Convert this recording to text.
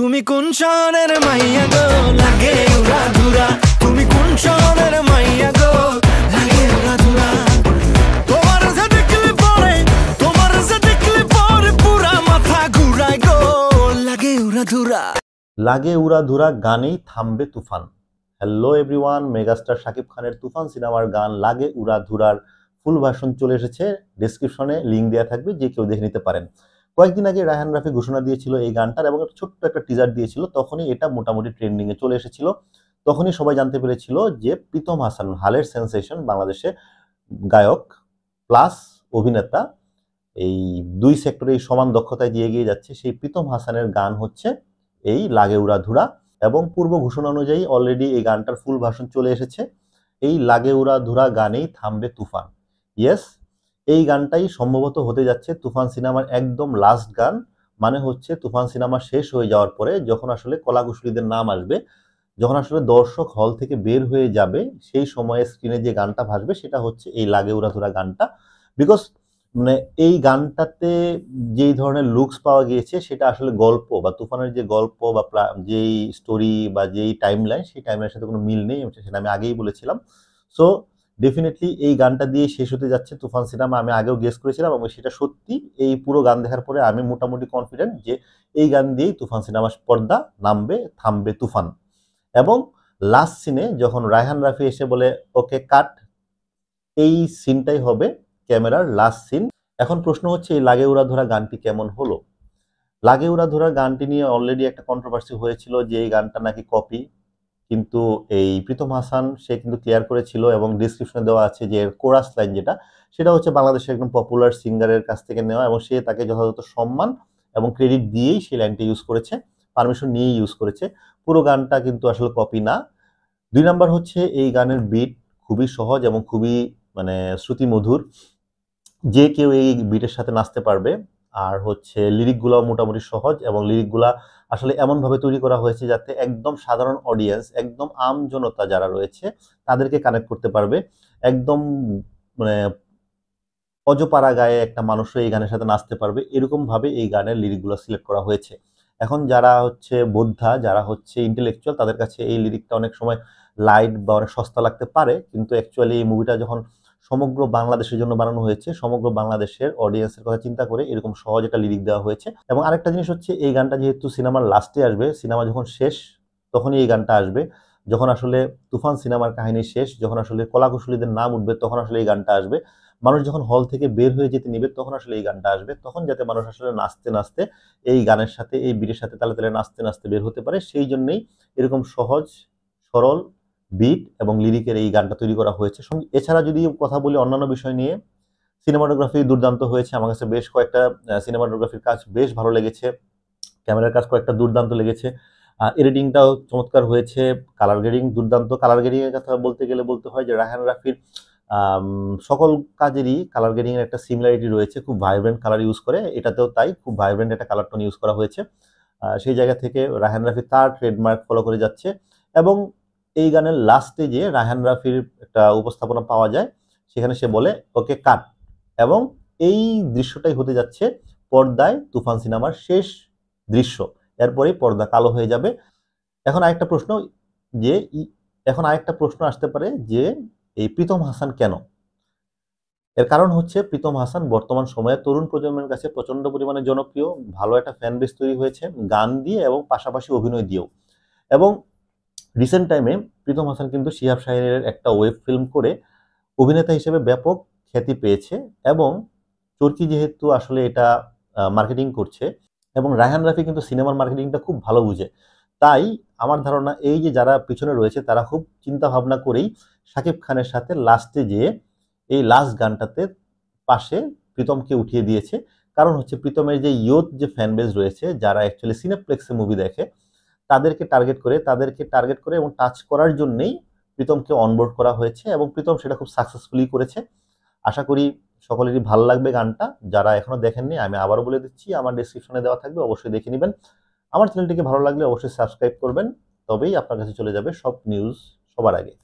তুমি কোন শহরের মাইয়া গো লাগে ধুরা তুমি কোন শহরের মাইয়া গো লাগে উড়া ধুরা লাগে উড়া ধুরা গানেই থামবে Toofan hello everyone megastar Shakib খানের তুফান সিনেমার গান লাগে উড়া ধুরার ফুল ভাষণ চলে এসেছে ডিসক্রিপশনে লিঙ্ক দেওয়া থাকবে যে কেউ দেখে নিতে পারেন কয়েকদিন আগে রায়হান রাফি ঘোষণা দিয়েছিল এই গানটার এবং একটা ছোট্ট একটা টিজার দিয়েছিল তখনই এটা মোটামুটি ট্রেন্ডিংয়ে চলে এসেছিল তখনই সবাই জানতে পেরেছিল যে প্রীতম হাসান হালের সেন্সেশন বাংলাদেশে গায়ক প্লাস অভিনেতা এই দুই সেক্টরে সমান দক্ষতায় দিয়ে এগিয়ে যাচ্ছে সেই প্রীতম হাসানের গান হচ্ছে এই লাগে উড়া ধুরা এবং পূর্ব ঘোষণা অনুযায়ী অলরেডি এই গানটার ফুল ভাষণ চলে এসেছে এই লাগে উড়া ধুরা গানেই থামবে তুফান ইয়েস এই গানটাই সম্ভবত হতে যাচ্ছে তুফান সিনেমার একদম লাস্ট গান মানে হচ্ছে তুফান সিনেমা শেষ হয়ে যাওয়ার পরে যখন আসলে কলাকুশলীদের নাম আসবে যখন আসলে দর্শক হল থেকে বের হয়ে যাবে সেই সময়ে স্ক্রিনে যে গানটা ভাসবে সেটা হচ্ছে এই লাগে উড়াধুরা গানটা বিকজ মানে এই গানটাতে যেই ধরনের লুকস পাওয়া গিয়েছে সেটা আসলে গল্প বা তুফানের যে গল্প বা যেই স্টোরি বা যেই টাইম লাইন সেই লাইনের সাথে কোনো মিল নেই সেটা আমি আগেই বলেছিলাম সো ডেফিনেটলি এই গানটা দিয়ে শেষ হতে যাচ্ছে তুফান সিনেমা আমি আগেও গেস করেছিলাম এবং সেটা সত্যি এই পুরো গান দেখার পরে আমি মোটামুটি কনফিডেন্ট যে এই গান দিয়েই তুফান সিনেমার পর্দা নামবে থামবে তুফান এবং লাস্ট সিনে যখন রায়হান রাফি এসে বলে ওকে কাট এই সিনটাই হবে ক্যামেরার লাস্ট সিন এখন প্রশ্ন হচ্ছে এই লাগে উড়া ধরা গানটি কেমন হলো লাগে উড়া ধরা গানটি নিয়ে অলরেডি একটা কন্ট্রোভার্সি হয়েছিল যে এই গানটা নাকি কপি কিন্তু এই প্রীতম হাসান সে কিন্তু ক্লিয়ার করেছিল এবং ডিসক্রিপশনে দেওয়া আছে যে এর কোরাস লাইন যেটা সেটা হচ্ছে বাংলাদেশের একদম পপুলার সিঙ্গারের কাছ থেকে নেওয়া এবং সে তাকে যথাযথ সম্মান এবং ক্রেডিট দিয়েই সেই লাইনটি ইউজ করেছে পারমিশন নিয়েই ইউজ করেছে পুরো গানটা কিন্তু আসলে কপি না দুই নাম্বার হচ্ছে এই গানের বিট খুবই সহজ এবং খুবই মানে শ্রুতিমধুর যে কেউ এই বিটের সাথে নাচতে পারবে আর হচ্ছে লিরিকগুলো মোটামুটি সহজ এবং লিরিকগুলা আসলে এমনভাবে তৈরি করা হয়েছে যাতে একদম সাধারণ অডিয়েন্স একদম আম জনতা যারা রয়েছে তাদেরকে কানেক্ট করতে পারবে একদম মানে অজপাড়া গায়ে একটা মানুষও এই গানের সাথে নাচতে পারবে এরকমভাবে এই গানের লিরিকগুলো সিলেক্ট করা হয়েছে এখন যারা হচ্ছে বোদ্ধা যারা হচ্ছে ইন্টেলেকচুয়াল তাদের কাছে এই লিরিকটা অনেক সময় লাইট বা অনেক সস্তা লাগতে পারে কিন্তু অ্যাকচুয়ালি এই মুভিটা যখন সমগ্র বাংলাদেশের জন্য বানানো হয়েছে সমগ্র বাংলাদেশের অডিয়েন্সের কথা চিন্তা করে এরকম সহজ একটা লিরিক দেওয়া হয়েছে এবং আরেকটা জিনিস হচ্ছে এই গানটা যেহেতু সিনেমার লাস্টে আসবে সিনেমা যখন শেষ তখনই এই গানটা আসবে যখন আসলে তুফান সিনেমার কাহিনী শেষ যখন আসলে কলাকুশলীদের নাম উঠবে তখন আসলে এই গানটা আসবে মানুষ যখন হল থেকে বের হয়ে যেতে নিবে তখন আসলে এই গানটা আসবে তখন যাতে মানুষ আসলে নাচতে নাচতে এই গানের সাথে এই বীরের সাথে তালে তালে নাচতে নাচতে বের হতে পারে সেই জন্যেই এরকম সহজ সরল বিট এবং লিরিকের এই গানটা তৈরি করা হয়েছে এছাড়া যদি কথা বলি অন্যান্য বিষয় নিয়ে সিনেমাটোগ্রাফি দুর্দান্ত হয়েছে আমার কাছে বেশ কয়েকটা সিনেমাটোগ্রাফির কাজ বেশ ভালো লেগেছে ক্যামেরার কাজ কয়েকটা দুর্দান্ত লেগেছে এডিটিংটাও চমৎকার হয়েছে কালার গ্রেডিং দুর্দান্ত কালার গ্রেডিংয়ের কথা বলতে গেলে বলতে হয় যে রাহান রাফির সকল কাজেরই কালার গ্রেডিংয়ের একটা সিমিলারিটি রয়েছে খুব ভাইব্রেন্ট কালার ইউজ করে এটাতেও তাই খুব ভাইব্রেন্ট একটা কালার টোন ইউজ করা হয়েছে সেই জায়গা থেকে রাহান রাফি তার ট্রেডমার্ক ফলো করে যাচ্ছে এবং এই গানের লাস্টে যে রাহান রাফির একটা উপস্থাপনা পাওয়া যায় সেখানে সে বলে ওকে কাট এবং এই দৃশ্যটাই হতে যাচ্ছে পর্দায় তুফান সিনেমার শেষ দৃশ্য এরপরেই পর্দা কালো হয়ে যাবে এখন আরেকটা প্রশ্ন যে এখন আরেকটা প্রশ্ন আসতে পারে যে এই প্রীতম হাসান কেন এর কারণ হচ্ছে প্রীতম হাসান বর্তমান সময়ে তরুণ প্রজন্মের কাছে প্রচণ্ড পরিমাণে জনপ্রিয় ভালো একটা ফ্যান বেস তৈরি হয়েছে গান দিয়ে এবং পাশাপাশি অভিনয় দিয়েও এবং রিসেন্ট টাইমে প্রীতম হাসান কিন্তু শিহাব শাহিনের একটা ওয়েব ফিল্ম করে অভিনেতা হিসেবে ব্যাপক খ্যাতি পেয়েছে এবং চরকি যেহেতু আসলে এটা মার্কেটিং করছে এবং রায়হান রাফি কিন্তু সিনেমার মার্কেটিংটা খুব ভালো বুঝে তাই আমার ধারণা এই যে যারা পিছনে রয়েছে তারা খুব চিন্তা ভাবনা করেই শাকিব খানের সাথে লাস্টে যেয়ে এই লাস্ট গানটাতে পাশে প্রীতমকে উঠিয়ে দিয়েছে কারণ হচ্ছে প্রীতমের যে ইয়ুথ যে ফ্যানবেজ রয়েছে যারা অ্যাকচুয়ালি সিনেপ্লেক্সে মুভি দেখে তাদেরকে টার্গেট করে তাদেরকে টার্গেট করে এবং টাচ করার জন্যেই প্রীতমকে অনবোর্ড করা হয়েছে এবং প্রীতম সেটা খুব সাকসেসফুলি করেছে আশা করি সকলেরই ভালো লাগবে গানটা যারা এখনও দেখেননি আমি আবারও বলে দিচ্ছি আমার ডিসক্রিপশনে দেওয়া থাকবে অবশ্যই দেখে নেবেন আমার চ্যানেলটিকে ভালো লাগলে অবশ্যই সাবস্ক্রাইব করবেন তবেই আপনার কাছে চলে যাবে সব নিউজ সবার আগে